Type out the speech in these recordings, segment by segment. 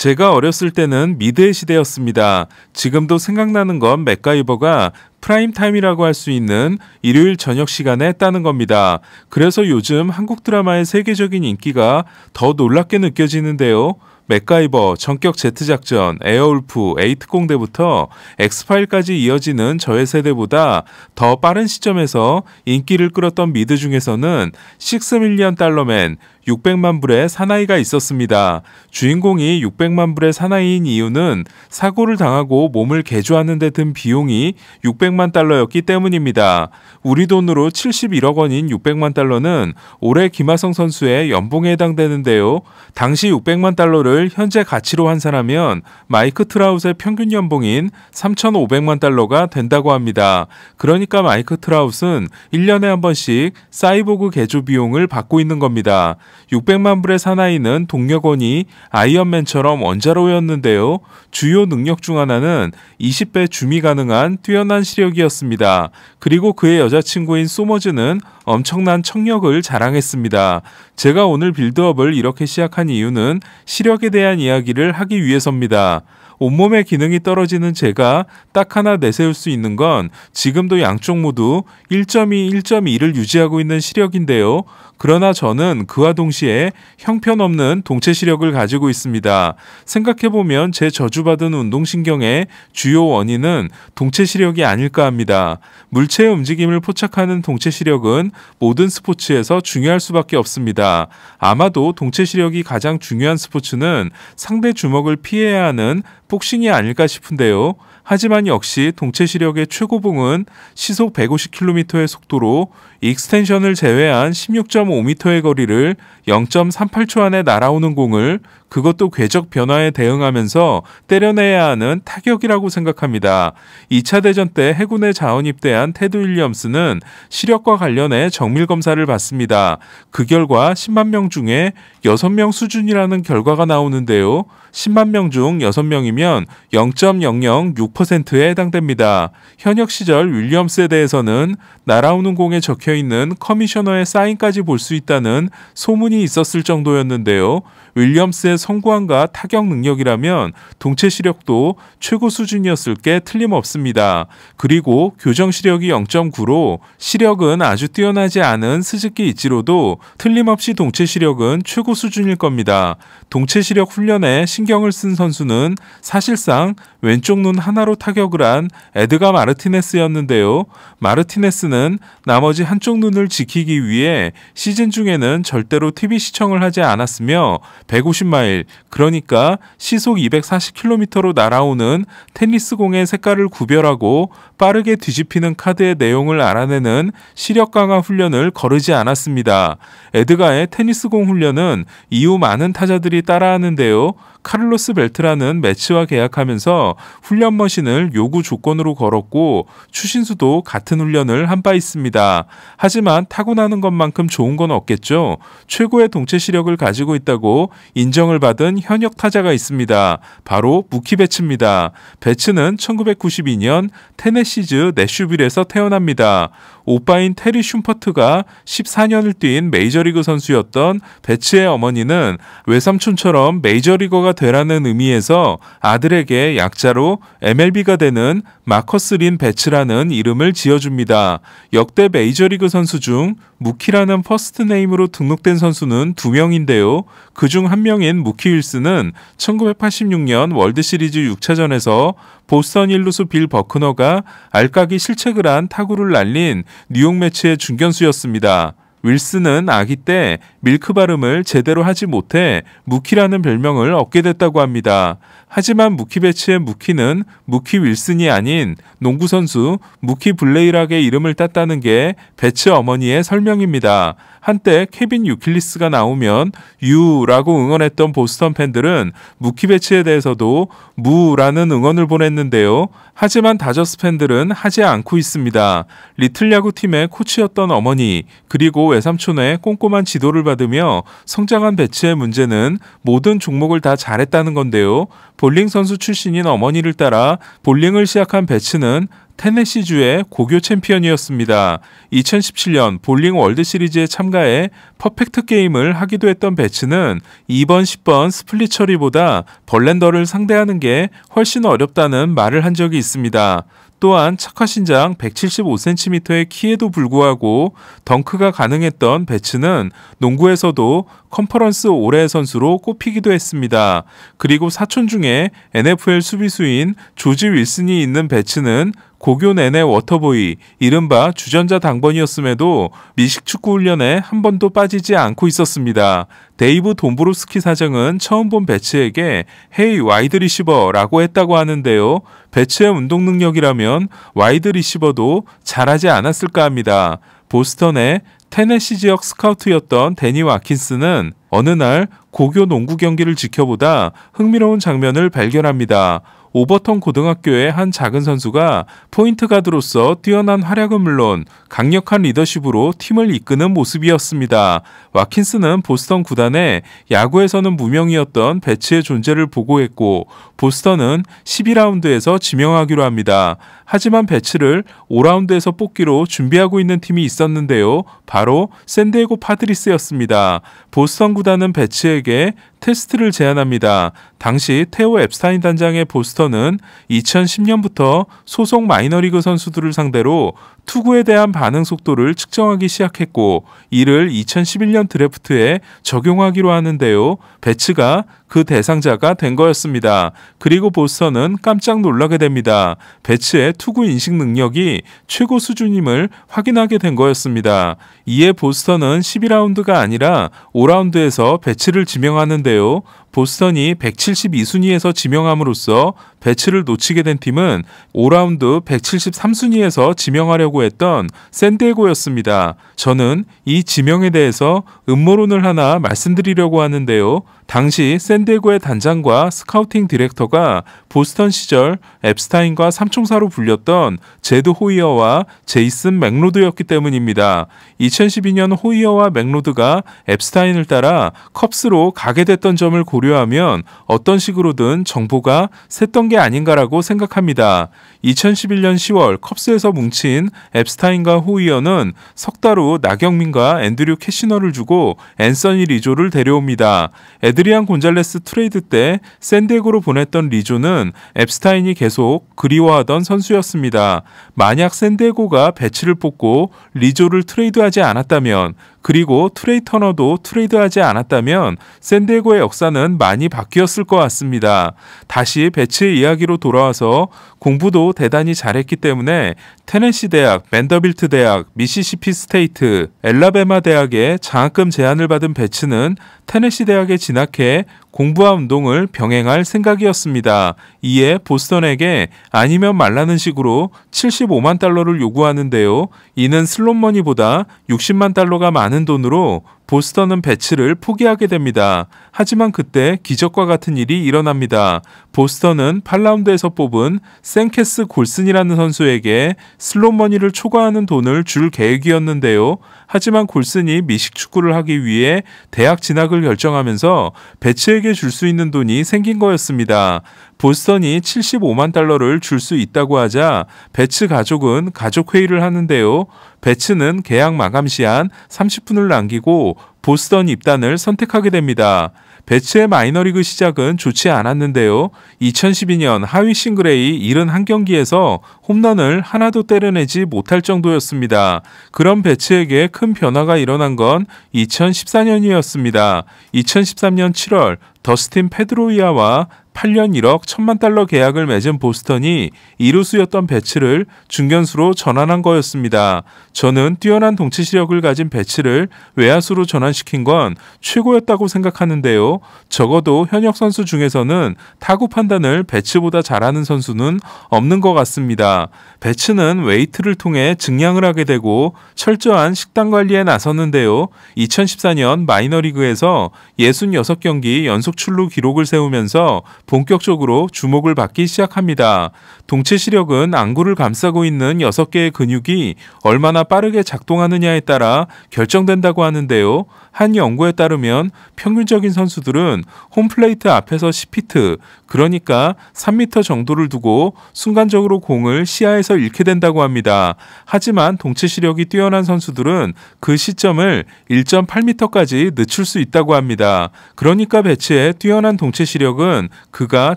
제가 어렸을 때는 미드의 시대였습니다. 지금도 생각나는 건 맥가이버가 프라임타임이라고 할 수 있는 일요일 저녁 시간에 따는 겁니다. 그래서 요즘 한국 드라마의 세계적인 인기가 더 놀랍게 느껴지는데요. 맥가이버, 전격 Z작전, 에어울프, 에이트공대부터 엑스파일까지 이어지는 저의 세대보다 더 빠른 시점에서 인기를 끌었던 미드 중에서는 식스밀리언 달러맨, 600만 불의 사나이가 있었습니다. 주인공이 600만 불의 사나이인 이유는 사고를 당하고 몸을 개조하는 데 든 비용이 600만 달러였기 때문입니다. 우리 돈으로 71억 원인 600만 달러는 올해 김하성 선수의 연봉에 해당되는데요. 당시 600만 달러를 현재 가치로 환산하면 마이크 트라우스의 평균 연봉인 3,500만 달러가 된다고 합니다. 그러니까 마이크 트라우스는 1년에 한 번씩 사이보그 개조 비용을 받고 있는 겁니다. 600만 불의 사나이는 동력원이 아이언맨처럼 원자로였는데요. 주요 능력 중 하나는 20배 줌이 가능한 뛰어난 시력이었습니다. 그리고 그의 여자친구인 소머즈는 엄청난 청력을 자랑했습니다. 제가 오늘 빌드업을 이렇게 시작한 이유는 시력에 대한 이야기를 하기 위해서입니다. 온몸의 기능이 떨어지는 제가 딱 하나 내세울 수 있는 건 지금도 양쪽 모두 1.2, 1.2를 유지하고 있는 시력인데요. 그러나 저는 그와 동시에 형편없는 동체 시력을 가지고 있습니다. 생각해보면 제 저주받은 운동신경의 주요 원인은 동체 시력이 아닐까 합니다. 물체의 움직임을 포착하는 동체 시력은 모든 스포츠에서 중요할 수밖에 없습니다. 아마도 동체 시력이 가장 중요한 스포츠는 상대 주먹을 피해야 하는 복싱이 아닐까 싶은데요. 하지만 역시 동체 시력의 최고봉은 시속 150km의 속도로 익스텐션을 제외한 16.5m의 거리를 0.38초 안에 날아오는 공을 그것도 궤적 변화에 대응하면서 때려내야 하는 타격이라고 생각합니다. 2차 대전 때 해군에 자원 입대한 테드 윌리엄스는 시력과 관련해 정밀 검사를 받습니다. 그 결과 10만 명 중에 6명 수준이라는 결과가 나오는데요. 10만 명 중 6명이면 0.006%에 해당됩니다. 현역 시절 윌리엄스에 대해서는 날아오는 공에 적혀 적혀 있는 커미셔너의 사인까지 볼 수 있다는 소문이 있었을 정도였는데요. 윌리엄스의 성공안과 타격 능력이라면 동체 시력도 최고 수준이었을 게 틀림없습니다. 그리고 교정 시력이 0.9로 시력은 아주 뛰어나지 않은 스즈키 이치로도 틀림없이 동체 시력은 최고 수준일 겁니다. 동체 시력 훈련에 신경을 쓴 선수는 사실상 왼쪽 눈 하나로 타격을 한 에드가 마르티네스였는데요. 마르티네스는 나머지 한쪽 눈을 지키기 위해 시즌 중에는 절대로 TV 시청을 하지 않았으며 150마일, 그러니까 시속 240km로 날아오는 테니스 공의 색깔을 구별하고 빠르게 뒤집히는 카드의 내용을 알아내는 시력 강화 훈련을 거르지 않았습니다. 에드가의 테니스 공 훈련은 이후 많은 타자들이 따라하는데요. 카를로스 벨트라는 매치와 계약하면서 훈련 머신을 요구 조건으로 걸었고 추신수도 같은 훈련을 한 바 있습니다. 하지만 타고나는 것만큼 좋은 건 없겠죠. 최고의 동체 시력을 가지고 있다고 인정을 받은 현역 타자가 있습니다. 바로 무키 베츠입니다. 베츠는 1992년 테네시즈 내슈빌에서 태어납니다. 오빠인 테리 슌퍼트가 14년을 뛴 메이저리그 선수였던 배츠의 어머니는 외삼촌처럼 메이저리거가 되라는 의미에서 아들에게 약자로 MLB가 되는 마커스 린 배츠라는 이름을 지어줍니다. 역대 메이저리그 선수 중 무키라는 퍼스트 네임으로 등록된 선수는 두명인데요 그중 한 명인 무키 윌스는 1986년 월드시리즈 6차전에서 보스턴 일루수빌 버크너가 알까기 실책을 한 타구를 날린 뉴욕 매치의 중견수였습니다. 윌슨은 아기 때 밀크 발음을 제대로 하지 못해 무키라는 별명을 얻게 됐다고 합니다. 하지만 무키 배치의 무키는 무키 윌슨이 아닌 농구선수 무키 블레이락의 이름을 땄다는 게 배치 어머니의 설명입니다. 한때 케빈 유킬리스가 나오면 유라고 응원했던 보스턴 팬들은 무키배치에 대해서도 무라는 응원을 보냈는데요. 하지만 다저스 팬들은 하지 않고 있습니다. 리틀 야구 팀의 코치였던 어머니 그리고 외삼촌의 꼼꼼한 지도를 받으며 성장한 배치의 문제는 모든 종목을 다 잘했다는 건데요. 볼링 선수 출신인 어머니를 따라 볼링을 시작한 배치는 테네시주의 고교 챔피언이었습니다. 2017년 볼링 월드 시리즈에 참가해 퍼펙트 게임을 하기도 했던 배츠는 2번, 10번 스플릿 처리보다 벌렌더를 상대하는 게 훨씬 어렵다는 말을 한 적이 있습니다. 또한 착화 신장 175cm의 키에도 불구하고 덩크가 가능했던 배츠는 농구에서도 컨퍼런스 올해의 선수로 꼽히기도 했습니다. 그리고 사촌 중에 NFL 수비수인 조지 윌슨이 있는 배츠는 고교 내내 워터보이, 이른바 주전자 당번이었음에도 미식 축구 훈련에 한 번도 빠지지 않고 있었습니다. 데이브 돈보롭스키 사장은 처음 본 배츠에게 헤이 와이드 리시버라고 했다고 하는데요. 배츠의 운동 능력이라면 와이드 리시버도 잘하지 않았을까 합니다. 보스턴의 테네시 지역 스카우트였던 데니 와킨스는 어느 날 고교 농구 경기를 지켜보다 흥미로운 장면을 발견합니다. 오버턴 고등학교의 한 작은 선수가 포인트 가드로서 뛰어난 활약은 물론 강력한 리더십으로 팀을 이끄는 모습이었습니다. 와킨스는 보스턴 구단에 야구에서는 무명이었던 배츠의 존재를 보고했고 보스턴은 12라운드에서 지명하기로 합니다. 하지만 배츠를 5라운드에서 뽑기로 준비하고 있는 팀이 있었는데요. 바로 샌디에고 파드리스였습니다. 보스턴 구단은 배츠에게 테스트를 제안합니다. 당시 테오 앱스타인 단장의 보스턴은 2010년부터 소속 마이너리그 선수들을 상대로 투구에 대한 반응 속도를 측정하기 시작했고 이를 2011년 드래프트에 적용하기로 하는데요. 배츠가 그 대상자가 된 거였습니다. 그리고 보스턴은 깜짝 놀라게 됩니다. 배츠의 투구 인식 능력이 최고 수준임을 확인하게 된 거였습니다. 이에 보스턴은 12라운드가 아니라 5라운드에서 배츠를 지명하는데 되는데요. 보스턴이 172순위에서 지명함으로써 배치를 놓치게 된 팀은 5라운드 173순위에서 지명하려고 했던 샌디에고였습니다. 저는 이 지명에 대해서 음모론을 하나 말씀드리려고 하는데요. 당시 샌디에고의 단장과 스카우팅 디렉터가 보스턴 시절 앱스타인과 삼총사로 불렸던 제드 호이어와 제이슨 맥로드였기 때문입니다. 2012년 호이어와 맥로드가 앱스타인을 따라 컵스로 가게 됐던 점을 고려 고려하면 어떤 식으로든 정보가 샜던 게 아닌가라고 생각합니다. 2011년 10월 컵스에서 뭉친 앱스타인과 호이어는 석달후 나경민과 앤드류 캐시너를 주고 앤서니 리조를 데려옵니다. 에드리안 곤잘레스 트레이드 때 샌디에고로 보냈던 리조는 앱스타인이 계속 그리워하던 선수였습니다. 만약 샌디에고가 배치를 뽑고 리조를 트레이드하지 않았다면 그리고 트레이 터너도 트레이드하지 않았다면 샌디에고의 역사는 많이 바뀌었을 것 같습니다. 다시 배츠의 이야기로 돌아와서 공부도 대단히 잘했기 때문에 테네시 대학, 맨더빌트 대학, 미시시피 스테이트, 엘라베마 대학의 장학금 제안을 받은 배츠는 테네시 대학에 진학해 공부와 운동을 병행할 생각이었습니다. 이에 보스턴에게 아니면 말라는 식으로 75만 달러를 요구하는데요. 이는 슬롯머니보다 60만 달러가 많은 돈으로 보스턴은 배치를 포기하게 됩니다. 하지만 그때 기적과 같은 일이 일어납니다. 보스턴은 8라운드에서 뽑은 생케스 골슨이라는 선수에게 슬롯머니를 초과하는 돈을 줄 계획이었는데요. 하지만 골슨이 미식축구를 하기 위해 대학 진학을 결정하면서 배치에게 줄 수 있는 돈이 생긴 거였습니다. 보스턴이 75만 달러를 줄 수 있다고 하자 배츠 가족은 가족 회의를 하는데요. 배츠는 계약 마감 시한 30분을 남기고 보스턴 입단을 선택하게 됩니다. 배츠의 마이너리그 시작은 좋지 않았는데요. 2012년 하위 싱글레이 71경기에서 홈런을 하나도 때려내지 못할 정도였습니다. 그런 배츠에게 큰 변화가 일어난 건 2014년이었습니다. 2013년 7월 더스틴 페드로이아와 8년 1억 1천만 달러 계약을 맺은 보스턴이 2루수였던 배츠를 중견수로 전환한 거였습니다. 저는 뛰어난 동치 시력을 가진 배치를 외야수로 전환시킨 건 최고였다고 생각하는데요. 적어도 현역 선수 중에서는 타구 판단을 배치보다 잘하는 선수는 없는 것 같습니다. 배치는 웨이트를 통해 증량을 하게 되고 철저한 식단 관리에 나섰는데요. 2014년 마이너리그에서 66경기 연속 출루 기록을 세우면서 본격적으로 주목을 받기 시작합니다. 동체 시력은 안구를 감싸고 있는 6개의 근육이 얼마나 빠르게 작동하느냐에 따라 결정된다고 하는데요. 한 연구에 따르면 평균적인 선수들은 홈플레이트 앞에서 10피트, 그러니까 3미터 정도를 두고 순간적으로 공을 시야에서 잃게 된다고 합니다. 하지만 동체 시력이 뛰어난 선수들은 그 시점을 1.8m까지 늦출 수 있다고 합니다. 그러니까 배치에 뛰어난 동체 시력은 그가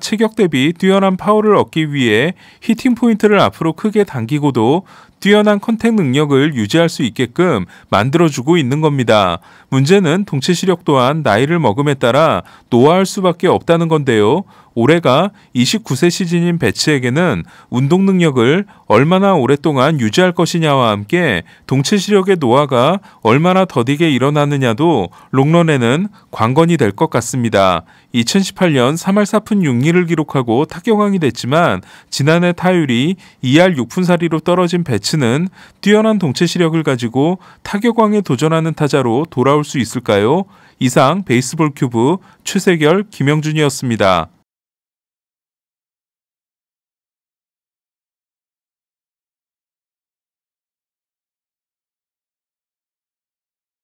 체격 대비 뛰어난 파워를 얻기 위해 히팅 포인트를 앞으로 크게 당기고도 뛰어난 컨택 능력을 유지할 수 있게끔 만들어주고 있는 겁니다. 문제는 동체 시력 또한 나이를 먹음에 따라 노화할 수밖에 없다는 건데요. 올해가 29세 시즌인 배치에게는 운동 능력을 얼마나 오랫동안 유지할 것이냐와 함께 동체 시력의 노화가 얼마나 더디게 일어나느냐도 롱런에는 관건이 될 것 같습니다. 2018년 3할 4푼 6리를 기록하고 타격왕이 됐지만 지난해 타율이 2할 6푼 4리로 떨어진 배치 벤츠는 뛰어난 동체 시력을 가지고 타격왕에 도전하는 타자로 돌아올 수 있을까요? 이상 베이스볼 큐브 최세결 김영준이었습니다.